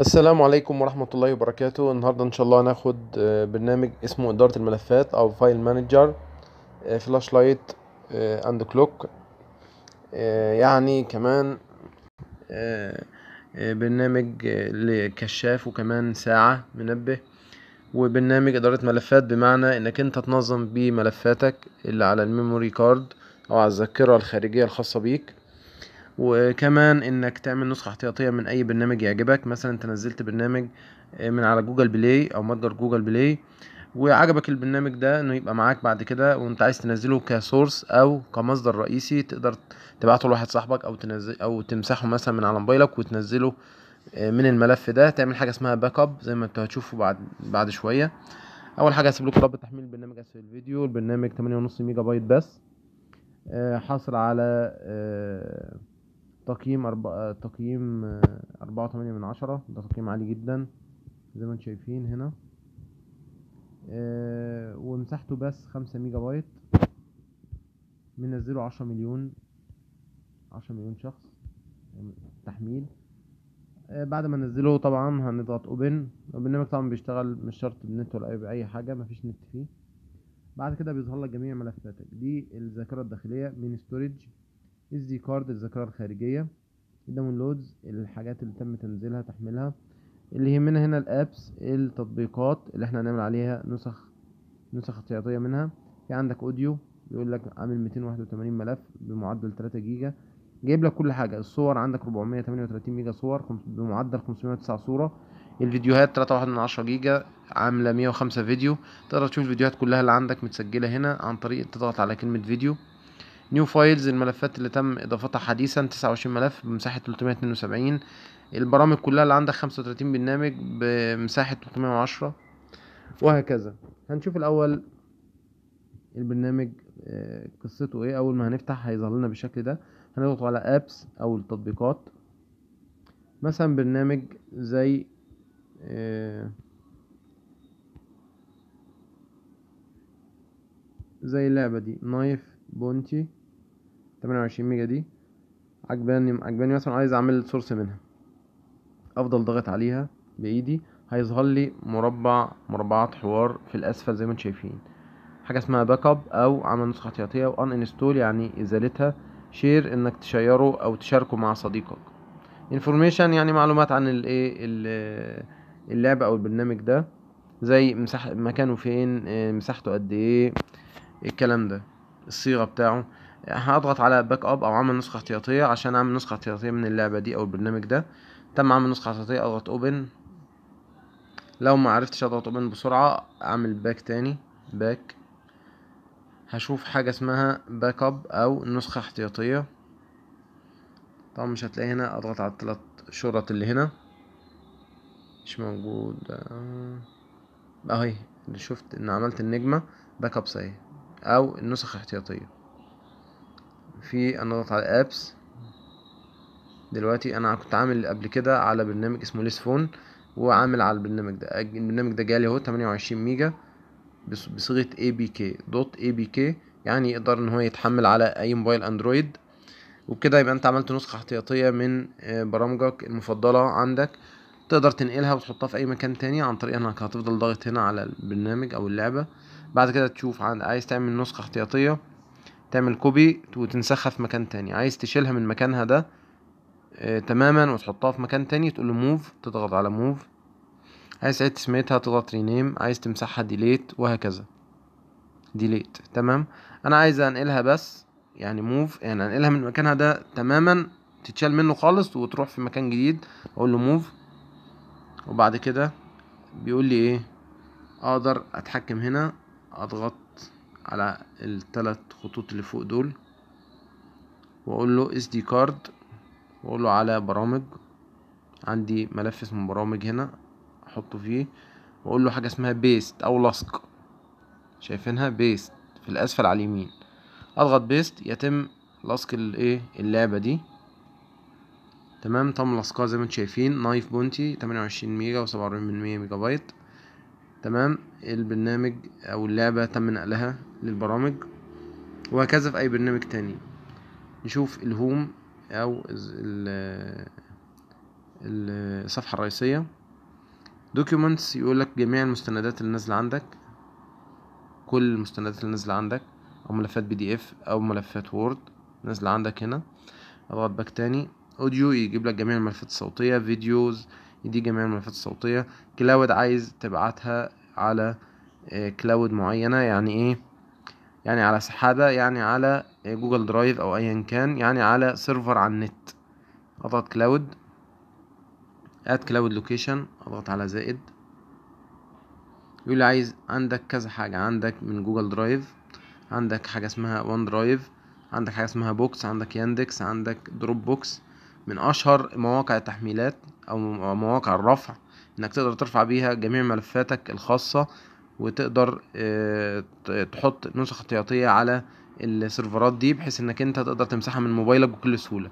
السلام عليكم ورحمة الله وبركاته النهاردة ان شاء الله هناخد آه، برنامج اسمه ادارة الملفات او فايل مانجر فلاش لايت اند كلوك يعني كمان آه، آه، برنامج لكشاف وكمان ساعة منبه وبرنامج ادارة ملفات بمعنى انك انت تنظم بيه ملفاتك اللي على الميموري كارد او على الذاكرة الخارجية الخاصة بيك وكمان انك تعمل نسخة احتياطية من اي برنامج يعجبك مثلا انت نزلت برنامج آه، من على جوجل بلاي او متجر جوجل بلاي وعجبك البرنامج ده انه يبقى معاك بعد كده وانت عايز تنزله كسورس او كمصدر رئيسي تقدر تبعته لواحد صاحبك او تنزل او تمسحه مثلا من على موبايلك وتنزله آه، من الملف ده تعمل حاجه اسمها باك اب زي ما انتوا هتشوفوا بعد بعد شويه اول حاجه هسيب لكم رابط تحميل البرنامج اسفل الفيديو البرنامج 8.5 ميجا بايت بس آه، حصل على تقييم أربعة تقييم أربعة وثمانية من عشرة ده تقييم عالي جدا زي ما انتم شايفين هنا آه، ومساحته بس خمسة ميجا بايت منزله عشرة مليون عشرة مليون شخص يعني تحميل آه، بعد ما ننزله طبعا هنضغط اوبن البرنامج طبعا بيشتغل مش شرط بنت ولا اي حاجة مفيش نت فيه بعد كده بيظهر لك جميع ملفاتك دي الذاكرة الداخلية من ستورج اس دي كارد الذاكرة الخارجية الداونلودز الحاجات اللي تم تنزيلها تحميلها اللي يهمنا هنا الابس التطبيقات اللي احنا هنعمل عليها نسخ نسخ احتياطية منها في عندك اوديو بيقول لك عامل 281 ملف بمعدل 3 جيجا جايب لك كل حاجة الصور عندك 438 ميجا صور بمعدل 509 صورة الفيديوهات 3.1 من جيجا عاملة 105 فيديو تقدر تشوف الفيديوهات كلها اللي عندك متسجلة هنا عن طريق تضغط على كلمة فيديو نيو فايلز الملفات اللي تم اضافتها حديثا 29 ملف بمساحه 372 البرامج كلها اللي عندك 35 برنامج بمساحه 310 وهكذا هنشوف الاول البرنامج آه، قصته ايه اول ما هنفتح هيظهر لنا بالشكل ده هنضغط على ابس او التطبيقات مثلا برنامج زي آه، زي اللعبة دي نايف بونتي 28 ميجا دي عجباني عجباني مثلا عايز اعمل سورس منها افضل ضغط عليها بايدي هيظهر لي مربع مربعات حوار في الاسفل زي ما انتم شايفين حاجه اسمها باك اب او عمل نسخه احتياطيه وان انستول يعني ازالتها شير انك تشيره او تشاركه مع صديقك انفورميشن يعني معلومات عن الايه اللعب او البرنامج ده زي مساحه مكانه فين آه، مساحته قد ايه الكلام ده الصيغه بتاعه هضغط على باك اب او اعمل نسخه احتياطيه عشان اعمل نسخه احتياطيه من اللعبه دي او البرنامج ده تم عمل نسخه احتياطيه اضغط اوبن لو ما عرفتش اضغط اوبن بسرعه اعمل باك تاني باك هشوف حاجه اسمها باك اب او نسخه احتياطيه طبعا مش هتلاقي هنا اضغط على الثلاث شرط اللي هنا مش موجود اهي شفت ان عملت النجمه باك اب صحيح او النسخ احتياطيه في انا اضغط على ابس دلوقتي انا كنت عامل قبل كده على برنامج اسمه ليس فون وعامل على البرنامج ده البرنامج ده جالي اهو 28 ميجا بصيغه اي بي كي دوت اي بي كي يعني يقدر ان هو يتحمل على اي موبايل اندرويد وبكده يبقى انت عملت نسخه احتياطيه من آه، برامجك المفضله عندك تقدر تنقلها وتحطها في اي مكان تاني عن طريق انك هتفضل ضاغط هنا على البرنامج او اللعبه بعد كده تشوف عايز تعمل نسخه احتياطيه تعمل كوبي وتنسخها في مكان تاني عايز تشيلها من مكانها ده آه، تماما وتحطها في مكان تاني تقول له موف تضغط على موف عايز تعيد تسميتها تضغط رينيم عايز تمسحها ديليت وهكذا ديليت تمام انا عايز انقلها بس يعني موف يعني انقلها من مكانها ده تماما تتشال منه خالص وتروح في مكان جديد اقول له موف وبعد كده بيقول لي ايه اقدر اتحكم هنا اضغط على الثلاث خطوط اللي فوق دول واقول له اس دي كارد واقول له على برامج عندي ملف اسمه برامج هنا احطه فيه واقول له حاجه اسمها بيست او لصق شايفينها بيست في الاسفل على اليمين اضغط بيست يتم لصق الايه اللعبه دي تمام تم لصقها زي ما انتم شايفين نايف بونتي 28 ميجا و47 ميجا بايت تمام البرنامج او اللعبة تم نقلها للبرامج وهكذا في اي برنامج تاني نشوف الهوم او الصفحة الرئيسية دوكيومنتس يقولك جميع المستندات اللي نازلة عندك كل المستندات اللي نازلة عندك او ملفات بي دي اف او ملفات وورد نازلة عندك هنا اضغط باك تاني اوديو يجيب لك جميع الملفات الصوتية فيديوز دي جميع الملفات الصوتية كلاود عايز تبعتها على آه، كلاود معينة يعني ايه يعني على سحابة يعني على آه، جوجل درايف او ايا كان يعني على سيرفر على النت اضغط كلاود اد كلاود لوكيشن اضغط على زائد يقول لي عايز عندك كذا حاجة عندك من جوجل درايف عندك حاجة اسمها وان درايف عندك حاجة اسمها بوكس عندك ياندكس عندك دروب بوكس من اشهر مواقع التحميلات او مواقع الرفع انك تقدر ترفع بيها جميع ملفاتك الخاصة وتقدر آه، تحط نسخ احتياطية على السيرفرات دي بحيث انك انت تقدر تمسحها من موبايلك بكل سهولة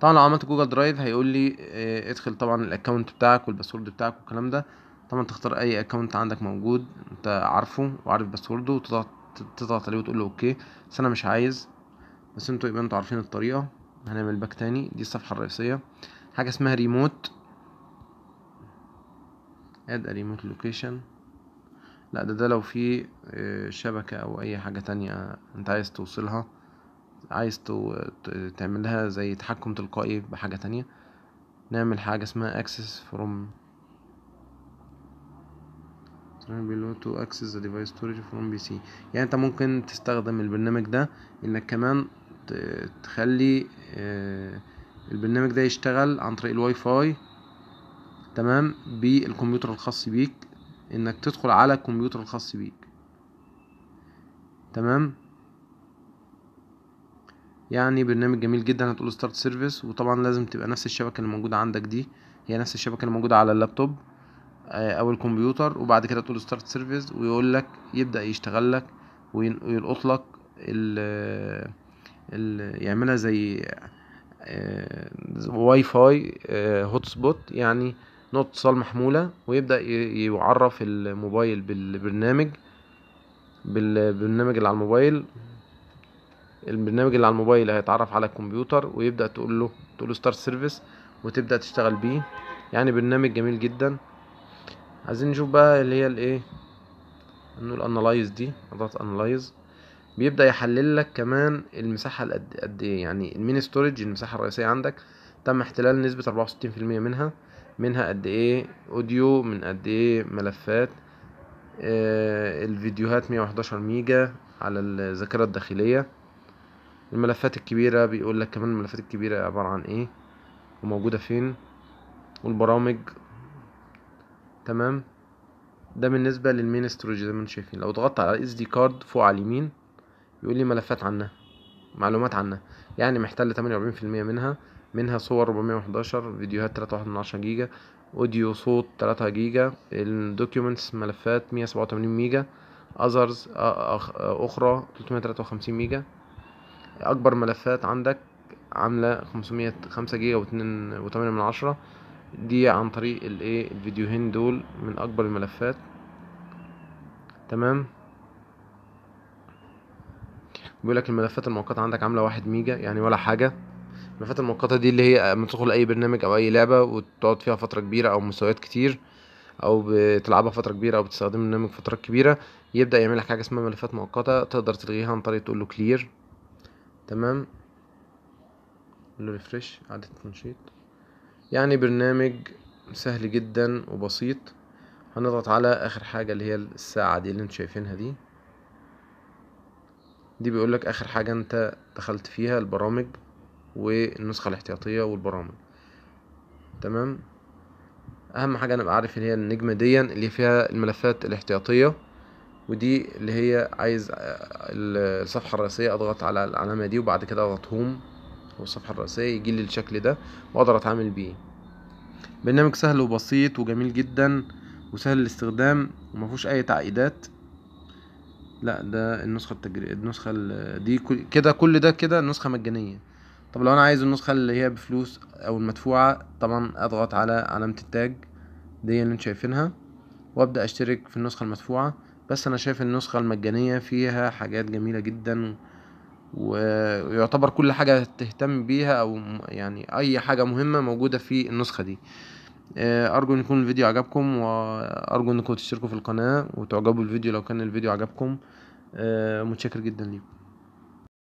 طبعا لو عملت جوجل درايف هيقول لي آه، ادخل طبعا الاكونت بتاعك والباسورد بتاعك والكلام ده طبعا تختار اي اكونت عندك موجود انت عارفه وعارف باسورده وتضغط عليه وتقول له اوكي بس انا مش عايز بس انتوا يبقى انتوا عارفين الطريقه هنعمل باك تاني دي الصفحة الرئيسية حاجة اسمها ريموت اد ريموت لوكيشن لا ده ده لو في آه، شبكة او اي حاجة تانية انت عايز توصلها عايز تعملها زي تحكم تلقائي بحاجة تانية نعمل حاجة اسمها access from to access the device storage from PC يعني انت ممكن تستخدم البرنامج ده انك كمان تخلي آه، البرنامج ده يشتغل عن طريق الواي فاي تمام بالكمبيوتر الخاص بيك انك تدخل على الكمبيوتر الخاص بيك تمام يعني برنامج جميل جدا هتقول ستارت سيرفيس وطبعا لازم تبقى نفس الشبكه اللي موجوده عندك دي هي نفس الشبكه اللي موجوده على اللابتوب آه، او الكمبيوتر وبعد كده تقول ستارت سيرفيس ويقول لك يبدا يشتغل لك ويلقط لك يعملها زي آه، واي فاي آه، هوت سبوت يعني نقطة اتصال محمولة ويبدأ يعرف الموبايل بالبرنامج بالبرنامج اللي على الموبايل البرنامج اللي على الموبايل هيتعرف على الكمبيوتر ويبدأ تقول له تقول له ستار سيرفيس وتبدأ تشتغل بيه يعني برنامج جميل جدا عايزين نشوف بقى اللي هي الايه نقول انالايز دي اضغط انالايز بيبدا يحلل لك كمان المساحه قد ايه يعني المين ستورج المساحه الرئيسيه عندك تم احتلال نسبه 64% منها منها قد ايه اوديو من قد ايه ملفات آه الفيديوهات 111 ميجا على الذاكره الداخليه الملفات الكبيره بيقول لك كمان الملفات الكبيره عباره عن ايه وموجوده فين والبرامج تمام ده بالنسبه للمين ستورج زي ما انتم شايفين لو ضغطت على الاس دي كارد فوق على اليمين بيقول لي ملفات عنها معلومات عنها يعني محتل 48% منها منها صور 411 فيديوهات 3.1 جيجا اوديو صوت 3 جيجا الدوكيومنتس ملفات 187 ميجا اذرز اخرى 353 ميجا اكبر ملفات عندك عامله 505 جيجا و2.8 من عشرة دي عن طريق الايه الفيديوهين دول من اكبر الملفات تمام بيقول لك الملفات المؤقته عندك عامله واحد ميجا يعني ولا حاجه الملفات المؤقته دي اللي هي لما تدخل اي برنامج او اي لعبه وتقعد فيها فتره كبيره او مستويات كتير او بتلعبها فتره كبيره او بتستخدم البرنامج فترات كبيره يبدا يعمل لك حاجه اسمها ملفات مؤقته تقدر تلغيها عن طريق تقول له كلير تمام له ريفرش اعاده تنشيط يعني برنامج سهل جدا وبسيط هنضغط على اخر حاجه اللي هي الساعه دي اللي انتم شايفينها دي دي بيقولك اخر حاجة انت دخلت فيها البرامج والنسخة الاحتياطية والبرامج تمام اهم حاجة انا ابقى عارف اللي هي النجمة دي اللي فيها الملفات الاحتياطية ودي اللي هي عايز آه، الصفحة الرئيسية اضغط على العلامة دي وبعد كده اضغط هوم والصفحة الرئيسية يجي لي الشكل ده واقدر اتعامل بيه برنامج سهل وبسيط وجميل جدا وسهل الاستخدام ومفهوش اي تعقيدات لا ده النسخه التجري... النسخه ال... دي كده كل ده كده نسخه مجانيه طب لو انا عايز النسخه اللي هي بفلوس او المدفوعه طبعا اضغط على علامه التاج دي اللي انت شايفينها وابدا اشترك في النسخه المدفوعه بس انا شايف النسخه المجانيه فيها حاجات جميله جدا ويعتبر كل حاجه تهتم بيها او يعني اي حاجه مهمه موجوده في النسخه دي آه، ارجو ان يكون الفيديو عجبكم وارجو انكم تشتركوا في القناة وتعجبوا الفيديو لو كان الفيديو عجبكم آه، متشكر جدا ليكم